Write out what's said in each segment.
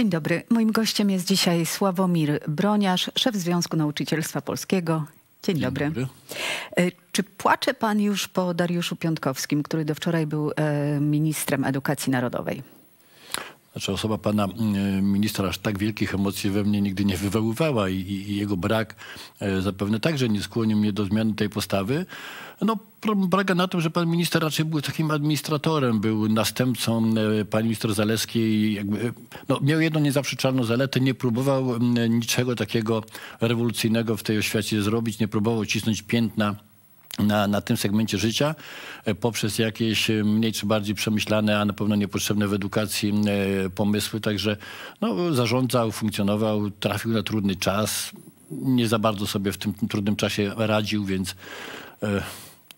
Dzień dobry. Moim gościem jest dzisiaj Sławomir Broniarz, szef Związku Nauczycielstwa Polskiego. Dzień, Dzień dobry. dobry. E, czy płacze pan już po Dariuszu Piątkowskim, który do wczoraj był e, ministrem edukacji narodowej? Znaczy osoba pana mm, ministra aż tak wielkich emocji we mnie nigdy nie wywoływała i, i jego brak e, zapewne także nie skłonił mnie do zmiany tej postawy. No, polega na tym, że pan minister raczej był takim administratorem, był następcą e, pani minister Zaleskiej. Jakby, e, no, miał jedną niezaprzeczalną zaletę, nie próbował mm, niczego takiego rewolucyjnego w tej oświacie zrobić, nie próbował cisnąć piętna na, na tym segmencie życia e, poprzez jakieś e, mniej czy bardziej przemyślane, a na pewno niepotrzebne w edukacji e, pomysły. Także no, zarządzał, funkcjonował, trafił na trudny czas. Nie za bardzo sobie w tym trudnym czasie radził, więc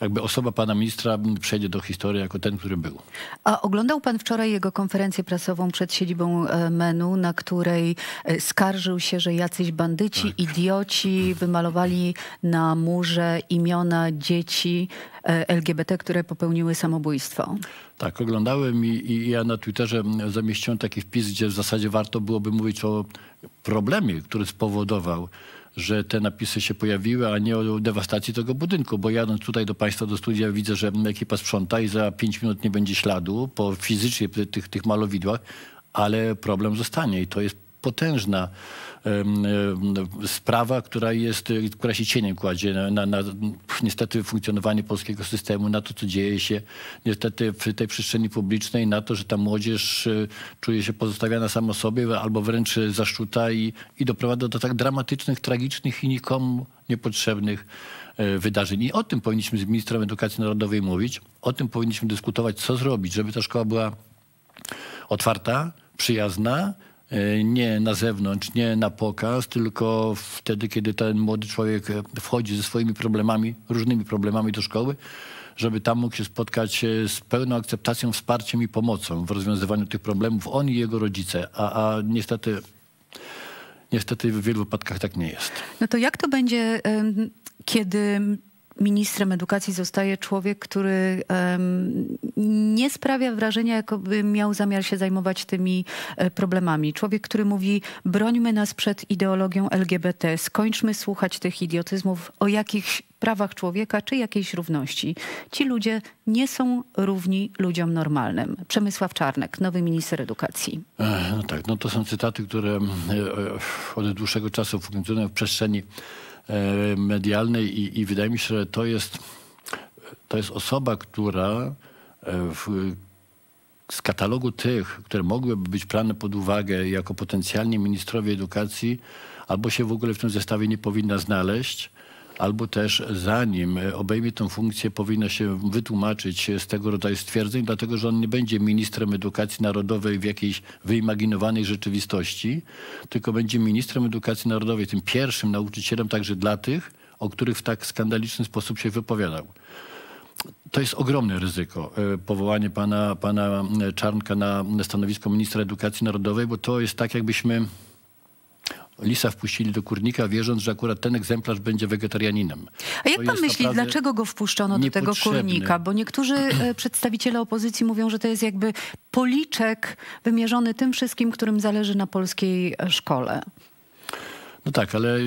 jakby osoba pana ministra przejdzie do historii jako ten, który był. A oglądał pan wczoraj jego konferencję prasową przed siedzibą e, MENU, na której e, skarżył się, że jacyś bandyci, tak. idioci wymalowali na murze imiona dzieci e, LGBT, które popełniły samobójstwo. Tak, oglądałem i, i ja na Twitterze zamieściłem taki wpis, gdzie w zasadzie warto byłoby mówić o problemie, który spowodował, że te napisy się pojawiły, a nie o dewastacji tego budynku, bo jadąc tutaj do Państwa do studia widzę, że ekipa sprząta i za pięć minut nie będzie śladu po fizycznie tych, tych malowidłach, ale problem zostanie i to jest potężna sprawa, która jest, e, która się cieniem kładzie na, na, na, niestety funkcjonowanie polskiego systemu, na to, co dzieje się niestety w tej przestrzeni publicznej, na to, że ta młodzież e, czuje się pozostawiana sama sobie albo wręcz zaszczuta i, i doprowadza do tak dramatycznych, tragicznych i nikomu niepotrzebnych e, wydarzeń. I o tym powinniśmy z ministrem edukacji narodowej mówić, o tym powinniśmy dyskutować, co zrobić, żeby ta szkoła była otwarta, przyjazna, E, nie na zewnątrz, nie na pokaz, tylko wtedy, kiedy ten młody człowiek wchodzi ze swoimi problemami, różnymi problemami do szkoły, żeby tam mógł się spotkać e, z pełną akceptacją, wsparciem i pomocą w rozwiązywaniu tych problemów, on i jego rodzice. A, a niestety, niestety w wielu wypadkach tak nie jest. No to jak to będzie, kiedy ministrem edukacji zostaje człowiek, który um, nie sprawia wrażenia, jakoby miał zamiar się zajmować tymi e, problemami. Człowiek, który mówi, brońmy nas przed ideologią LGBT, skończmy słuchać tych idiotyzmów o jakichś prawach człowieka czy jakiejś równości. Ci ludzie nie są równi ludziom normalnym. Przemysław Czarnek, nowy minister edukacji. No tak, no to są cytaty, które e, e, od dłuższego czasu funkcjonują w przestrzeni e, medialnej i, i wydaje mi się, że to jest, to jest osoba, która w, z katalogu tych, które mogłyby być brane pod uwagę jako potencjalni ministrowie edukacji, albo się w ogóle w tym zestawie nie powinna znaleźć, albo też zanim obejmie tę funkcję, powinno się wytłumaczyć z tego rodzaju stwierdzeń, dlatego że on nie będzie ministrem edukacji narodowej w jakiejś wyimaginowanej rzeczywistości, tylko będzie ministrem edukacji narodowej, tym pierwszym nauczycielem także dla tych, o których w tak skandaliczny sposób się wypowiadał. To jest ogromne ryzyko e, powołanie pana, pana Czarnka na stanowisko ministra edukacji narodowej, bo to jest tak, jakbyśmy lisa wpuścili do kurnika, wierząc, że akurat ten egzemplarz będzie wegetarianinem. A jak to pan myśli, dlaczego go wpuszczono do tego kurnika? Bo niektórzy e, przedstawiciele opozycji mówią, że to jest jakby policzek wymierzony tym wszystkim, którym zależy na polskiej e, szkole. No tak, ale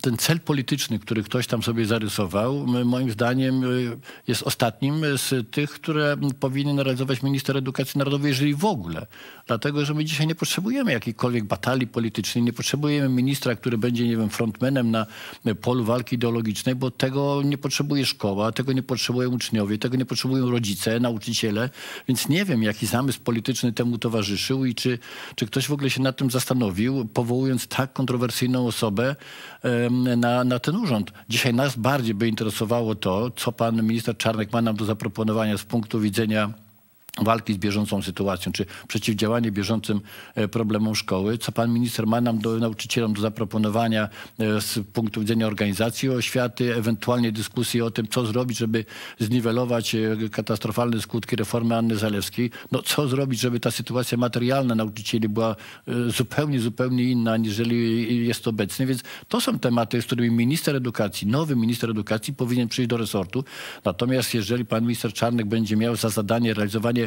ten cel polityczny, który ktoś tam sobie zarysował, moim zdaniem y, jest ostatnim z tych, które powinien realizować minister edukacji narodowej, jeżeli w ogóle. Dlatego, że my dzisiaj nie potrzebujemy jakiejkolwiek batalii politycznej, nie potrzebujemy ministra, który będzie, nie wiem, frontmenem na y, polu walki ideologicznej, bo tego nie potrzebuje szkoła, tego nie potrzebują uczniowie, tego nie potrzebują rodzice, nauczyciele, więc nie wiem, jaki zamysł polityczny temu towarzyszył i czy, czy ktoś w ogóle się nad tym zastanowił, powołując tak kontrowersyjne inną osobę na, na ten urząd. Dzisiaj nas bardziej by interesowało to, co pan minister Czarnek ma nam do zaproponowania z punktu widzenia walki z bieżącą sytuacją, czy przeciwdziałanie bieżącym e, problemom szkoły, co pan minister ma nam do nauczycielom do zaproponowania e, z punktu widzenia organizacji oświaty, ewentualnie dyskusji o tym, co zrobić, żeby zniwelować e, katastrofalne skutki reformy Anny Zalewskiej. No co zrobić, żeby ta sytuacja materialna nauczycieli była zupełnie, zupełnie inna, aniżeli jest obecnie. Więc to są tematy, z którymi minister edukacji, nowy minister edukacji powinien przyjść do resortu. Natomiast jeżeli pan minister Czarnek będzie miał za zadanie realizowanie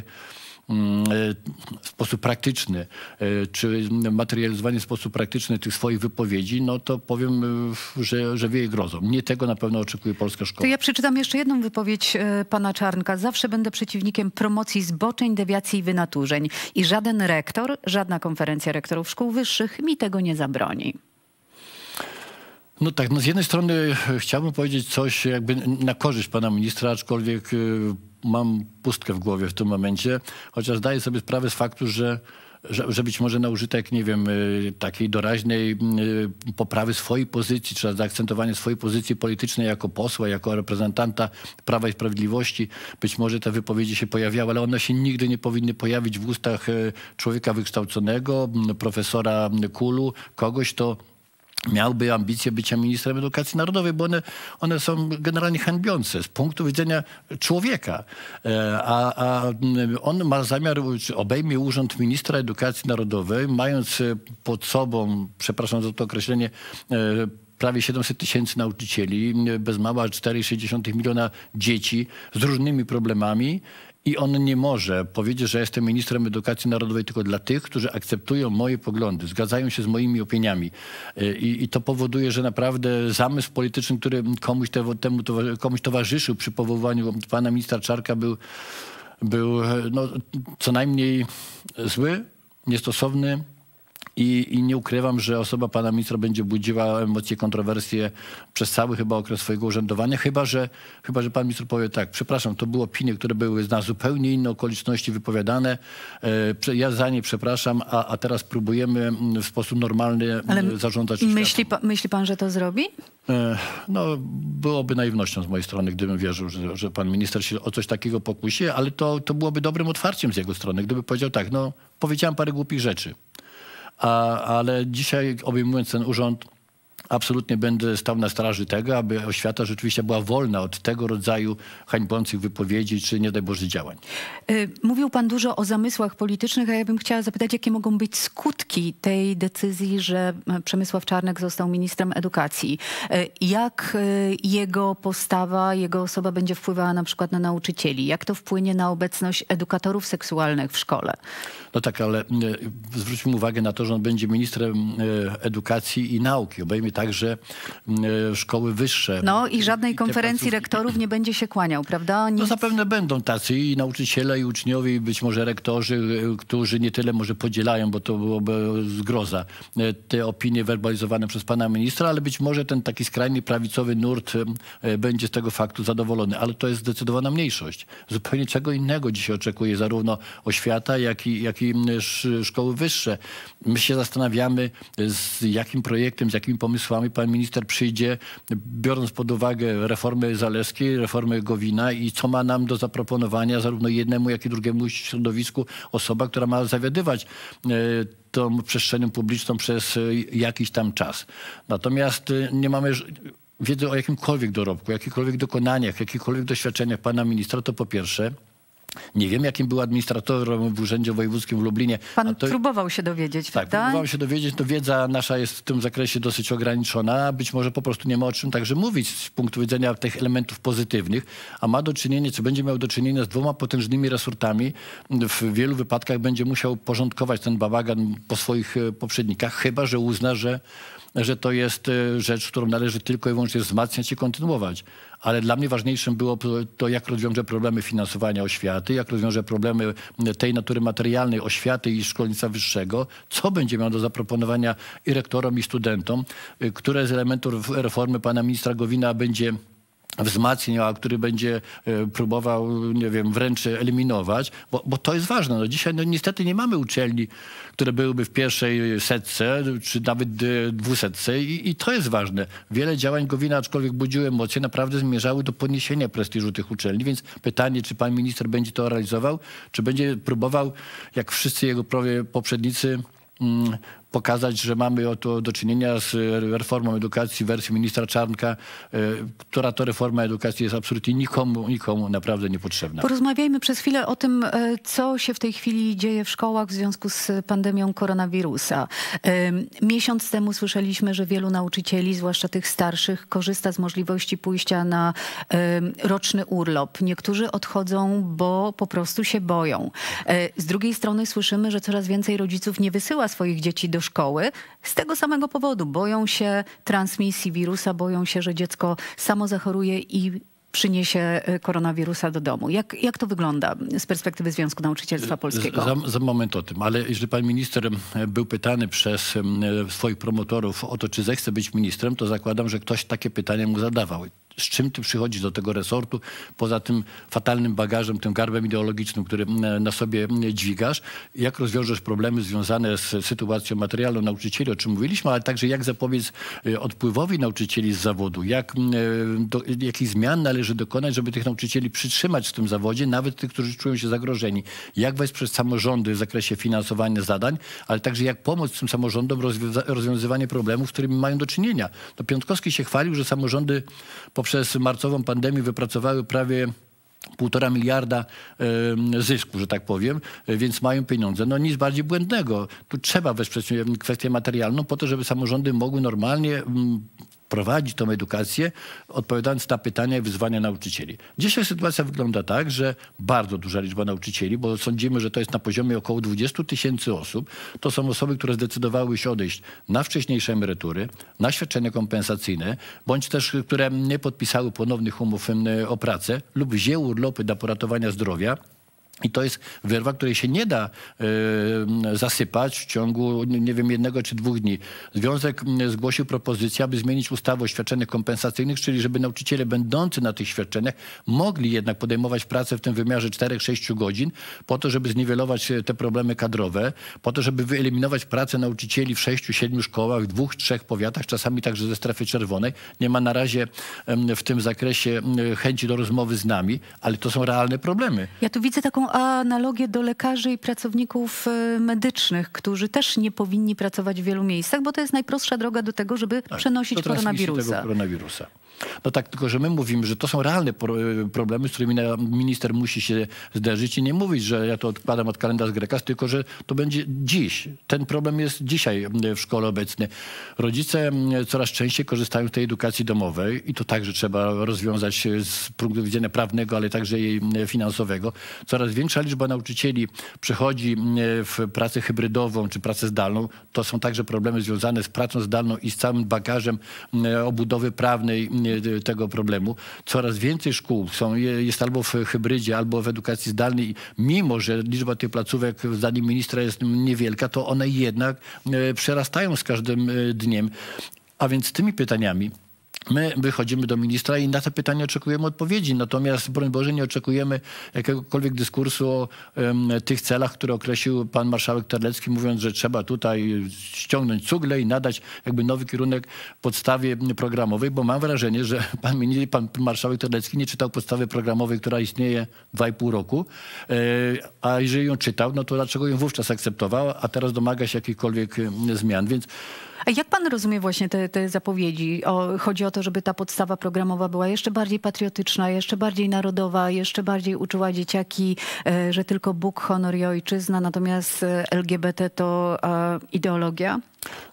Mm, e, w sposób praktyczny, e, czy materializowanie w sposób praktyczny tych swoich wypowiedzi, no to powiem, e, że, że wieje grozą. Nie tego na pewno oczekuje polska szkoła. To ja przeczytam jeszcze jedną wypowiedź pana Czarnka. Zawsze będę przeciwnikiem promocji zboczeń, dewiacji i wynaturzeń. I żaden rektor, żadna konferencja rektorów szkół wyższych mi tego nie zabroni. No tak, no z jednej strony chciałbym powiedzieć coś jakby na korzyść pana ministra, aczkolwiek mam pustkę w głowie w tym momencie, chociaż zdaję sobie sprawę z faktu, że że, że, być może na użytek, nie wiem, y, takiej doraźnej y, poprawy swojej pozycji, czy zaakcentowania swojej pozycji politycznej jako posła, jako reprezentanta Prawa i Sprawiedliwości, być może te wypowiedzi się pojawiały, ale one się nigdy nie powinny pojawić w ustach y, człowieka wykształconego, profesora Kulu, kogoś, to miałby ambicje bycia ministrem edukacji narodowej, bo one, one są generalnie hańbiące z punktu widzenia człowieka. E, a, a on ma zamiar, obejmie urząd ministra edukacji narodowej, mając pod sobą, przepraszam za to określenie, e, prawie 700 tysięcy nauczycieli, bez mała 4,6 miliona dzieci z różnymi problemami i on nie może powiedzieć, że jestem ministrem edukacji narodowej tylko dla tych, którzy akceptują moje poglądy, zgadzają się z moimi opiniami. Y, I, i to powoduje, że naprawdę zamysł polityczny, który komuś, te, temu, komuś towarzyszył przy powoływaniu pana ministra Czarka był, był no, co najmniej zły, niestosowny, i, i nie ukrywam, że osoba pana ministra będzie budziła emocje, kontrowersje przez cały chyba okres swojego urzędowania, chyba że, chyba, że pan minister powie tak, przepraszam, to były opinie, które były na zupełnie inne okoliczności wypowiadane, e, ja za nie przepraszam, a, a teraz próbujemy mm, w sposób normalny mm, Ale zarządzać myśli, pa, myśli pan, że to zrobi? E, no, byłoby naiwnością z mojej strony, gdybym wierzył, że, że, pan minister się o coś takiego pokusi, ale to, to byłoby dobrym otwarciem z jego strony, gdyby powiedział tak, no powiedziałem parę głupich rzeczy. A, ale dzisiaj obejmując ten urząd, absolutnie będę stał na straży tego, aby oświata rzeczywiście była wolna od tego rodzaju hańbących wypowiedzi czy nie daj Boże działań. E, mówił pan dużo o zamysłach politycznych, a ja bym chciała zapytać, jakie mogą być skutki tej decyzji, że e, Przemysław Czarnek został ministrem edukacji. E, jak jego postawa, jego osoba będzie wpływała na przykład na nauczycieli? Jak to wpłynie na obecność edukatorów seksualnych w szkole? No tak, ale zwróćmy uwagę na to, że on będzie ministrem edukacji i nauki. Obejmie także e, szkoły wyższe. No i żadnej konferencji placówki... rektorów nie będzie się kłaniał, prawda? No Nic... No zapewne będą tacy i nauczyciele, i uczniowie, i być może rektorzy, e, którzy nie tyle może podzielają, bo to byłoby zgroza, e, te opinie werbalizowane przez pana ministra, ale być może ten taki skrajny prawicowy nurt będzie z tego faktu zadowolony, ale to jest zdecydowana mniejszość. Zupełnie czego innego dzisiaj oczekuje zarówno oświata, jak i, jak i szkoły wyższe. My się zastanawiamy, z jakim projektem, z jakim pomysłem pomysłami pan minister przyjdzie, biorąc pod uwagę reformy Zaleskiej, reformy Gowina i co ma nam do zaproponowania zarówno jednemu, jak i drugiemu środowisku osoba, która ma zawiadywać e, tą przestrzenią publiczną przez e, jakiś tam czas. Natomiast e, nie mamy wiedzy o jakimkolwiek dorobku, jakichkolwiek dokonaniach, jakichkolwiek doświadczeniach pana ministra, to po pierwsze. Nie wiem, jakim był administratorem w Urzędzie Wojewódzkim w Lublinie. Pan to, próbował się dowiedzieć, tak, prawda? próbował się dowiedzieć. To no wiedza nasza jest w tym zakresie dosyć ograniczona. Być może po prostu nie ma o czym także mówić z punktu widzenia tych elementów pozytywnych, a ma do czynienia, czy będzie miał do czynienia z dwoma potężnymi resortami. W wielu wypadkach będzie musiał porządkować ten bawagan po swoich e, poprzednikach, chyba że uzna, że że to jest e, rzecz, którą należy tylko i wyłącznie wzmacniać i kontynuować. Ale dla mnie ważniejszym było to, jak rozwiąże problemy finansowania oświaty, jak rozwiąże problemy tej natury materialnej, oświaty i szkolnictwa wyższego, co będzie miał do zaproponowania i rektorom, i studentom, y, które z elementów reformy pana ministra Gowina będzie wzmacniał, który będzie e, próbował, nie wiem, wręcz eliminować, bo, bo to jest ważne. No dzisiaj no, niestety nie mamy uczelni, które byłyby w pierwszej setce, czy nawet dwusetce i, i to jest ważne. Wiele działań Gowina, aczkolwiek budziły emocje, naprawdę zmierzały do podniesienia prestiżu tych uczelni, więc pytanie, czy pan minister będzie to realizował, czy będzie próbował, jak wszyscy jego poprzednicy, mm, pokazać, że mamy oto do czynienia z reformą edukacji wersji ministra Czarnka, e, która to reforma edukacji jest absolutnie nikomu, nikomu naprawdę niepotrzebna. Porozmawiajmy przez chwilę o tym, e, co się w tej chwili dzieje w szkołach w związku z pandemią koronawirusa. E, miesiąc temu słyszeliśmy, że wielu nauczycieli, zwłaszcza tych starszych, korzysta z możliwości pójścia na roczny urlop. Niektórzy odchodzą, bo po prostu się boją. Z drugiej strony słyszymy, że coraz więcej rodziców nie wysyła swoich dzieci do do szkoły z tego samego powodu. Boją się transmisji wirusa, boją się, że dziecko samo zachoruje i przyniesie y, koronawirusa do domu. Jak, jak to wygląda z perspektywy Związku Nauczycielstwa Polskiego? Za, za, moment o tym, ale jeżeli pan minister był pytany przez swoich promotorów o to, czy zechce być ministrem, to zakładam, że ktoś takie pytanie mu zadawał z czym ty przychodzisz do tego resortu, poza tym fatalnym bagażem, tym garbem ideologicznym, który e, na sobie e, dźwigasz, jak rozwiążesz problemy związane z sytuacją materialną nauczycieli, o czym mówiliśmy, ale także jak zapobiec e, odpływowi nauczycieli z zawodu, jak, do, jakich zmian należy dokonać, żeby tych nauczycieli przytrzymać w tym zawodzie, nawet tych, którzy czują się zagrożeni, jak wejść przez samorządy w zakresie finansowania zadań, ale także jak pomóc tym samorządom rozwiązywanie problemów, z którymi mają do czynienia. To no, Piątkowski się chwalił, że samorządy poprzez przez marcową pandemię wypracowały prawie półtora miliarda zysku, że tak powiem, więc mają pieniądze. No nic bardziej błędnego. Tu trzeba wesprzeć kwestię materialną po to, żeby samorządy mogły normalnie mm, prowadzi tą edukację, odpowiadając na pytania i wyzwania nauczycieli. Dzisiaj sytuacja wygląda tak, że bardzo duża liczba nauczycieli, bo sądzimy, że to jest na poziomie około 20 tysięcy osób, to są osoby, które zdecydowały się odejść na wcześniejsze emerytury, na świadczenia kompensacyjne, bądź też, które nie podpisały ponownych umów o pracę lub wzięły urlopy dla poratowania zdrowia, i to jest wyrwa, której się nie da y, zasypać w ciągu, nie wiem, jednego czy dwóch dni. Związek zgłosił propozycję, aby zmienić ustawę o świadczeniach kompensacyjnych, czyli żeby nauczyciele będący na tych świadczeniach mogli jednak podejmować pracę w tym wymiarze 4-6 godzin po to, żeby zniwelować e, te problemy kadrowe, po to, żeby wyeliminować pracę nauczycieli w 6-7 szkołach, w dwóch, trzech powiatach, czasami także ze strefy czerwonej. Nie ma na razie w tym zakresie chęci do rozmowy z nami, ale to są realne problemy. Ja tu widzę taką analogię do lekarzy i pracowników y, medycznych, którzy też nie powinni pracować w wielu miejscach, bo to jest najprostsza droga do tego, żeby tak, przenosić koronawirusa. Tego koronawirusa. No tak, tylko że my mówimy, że to są realne y, problemy, z którymi minister musi się zderzyć i nie mówić, że ja to odkładam od kalendarza Greka, tylko że to będzie dziś. Ten problem jest dzisiaj y, w szkole obecny. Rodzice coraz częściej korzystają z tej edukacji domowej i to także trzeba rozwiązać z punktu widzenia prawnego, ale także jej finansowego. Coraz większa liczba nauczycieli przechodzi e, w pracę hybrydową czy pracę zdalną, to są także problemy związane z pracą zdalną i z całym bagażem e, obudowy prawnej e, tego problemu. Coraz więcej szkół są, jest albo w hybrydzie, albo w edukacji zdalnej. Mimo, że liczba tych placówek, zdaniem ministra, jest niewielka, to one jednak przerastają z każdym dniem. A więc tymi pytaniami My wychodzimy do ministra i na te pytania oczekujemy odpowiedzi, natomiast broń Boże nie oczekujemy jakiegokolwiek dyskursu o um, tych celach, które określił pan marszałek Terlecki, mówiąc, że trzeba tutaj ściągnąć cugle i nadać jakby nowy kierunek podstawie programowej, bo mam wrażenie, że pan, pan marszałek Terlecki nie czytał podstawy programowej, która istnieje 2,5 roku, e, a jeżeli ją czytał, no to dlaczego ją wówczas akceptował, a teraz domaga się jakichkolwiek e, zmian, więc a jak pan rozumie właśnie te, te zapowiedzi? O, chodzi o to, żeby ta podstawa programowa była jeszcze bardziej patriotyczna, jeszcze bardziej narodowa, jeszcze bardziej uczyła dzieciaki, e, że tylko Bóg, honor i ojczyzna, natomiast e, LGBT to e, ideologia?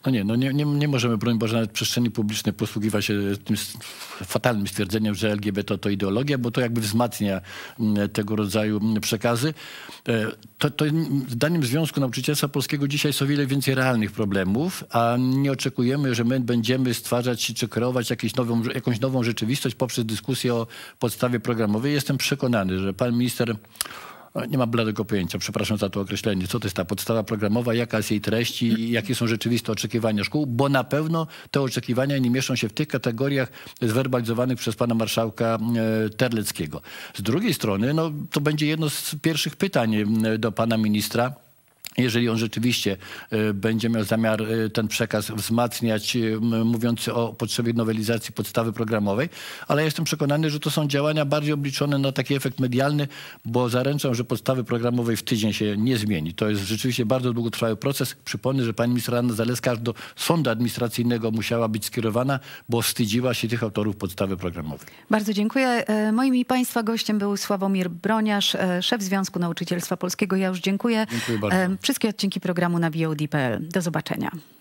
No nie, no nie, nie, nie możemy, broń Boże, nawet w przestrzeni publicznej posługiwać się tym fatalnym stwierdzeniem, że LGBT to ideologia, bo to jakby wzmacnia tego rodzaju przekazy. To, to zdaniem Związku Nauczycielstwa Polskiego dzisiaj są wiele więcej realnych problemów, a nie oczekujemy, że my będziemy stwarzać czy kreować jakieś nową, jakąś nową rzeczywistość poprzez dyskusję o podstawie programowej. Jestem przekonany, że pan minister no, nie mam bladego pojęcia, przepraszam za to określenie, co to jest ta podstawa programowa, jaka jest jej treść i jakie są rzeczywiste oczekiwania szkół, bo na pewno te oczekiwania nie mieszczą się w tych kategoriach zwerbalizowanych przez pana marszałka e, Terleckiego. Z drugiej strony, no, to będzie jedno z pierwszych pytań e, do pana ministra jeżeli on rzeczywiście e, będzie miał zamiar e, ten przekaz wzmacniać, e, mówiący o potrzebie nowelizacji podstawy programowej, ale jestem przekonany, że to są działania bardziej obliczone na taki efekt medialny, bo zaręczam, że podstawy programowej w tydzień się nie zmieni. To jest rzeczywiście bardzo długotrwały proces. Przypomnę, że pani minister Anna Zaleska aż do sądu administracyjnego musiała być skierowana, bo wstydziła się tych autorów podstawy programowej. Bardzo dziękuję. Moim i państwa gościem był Sławomir Broniarz, szef Związku Nauczycielstwa Polskiego. Ja już dziękuję. Dziękuję bardzo. Wszystkie odcinki programu na VOD.pl. Do zobaczenia.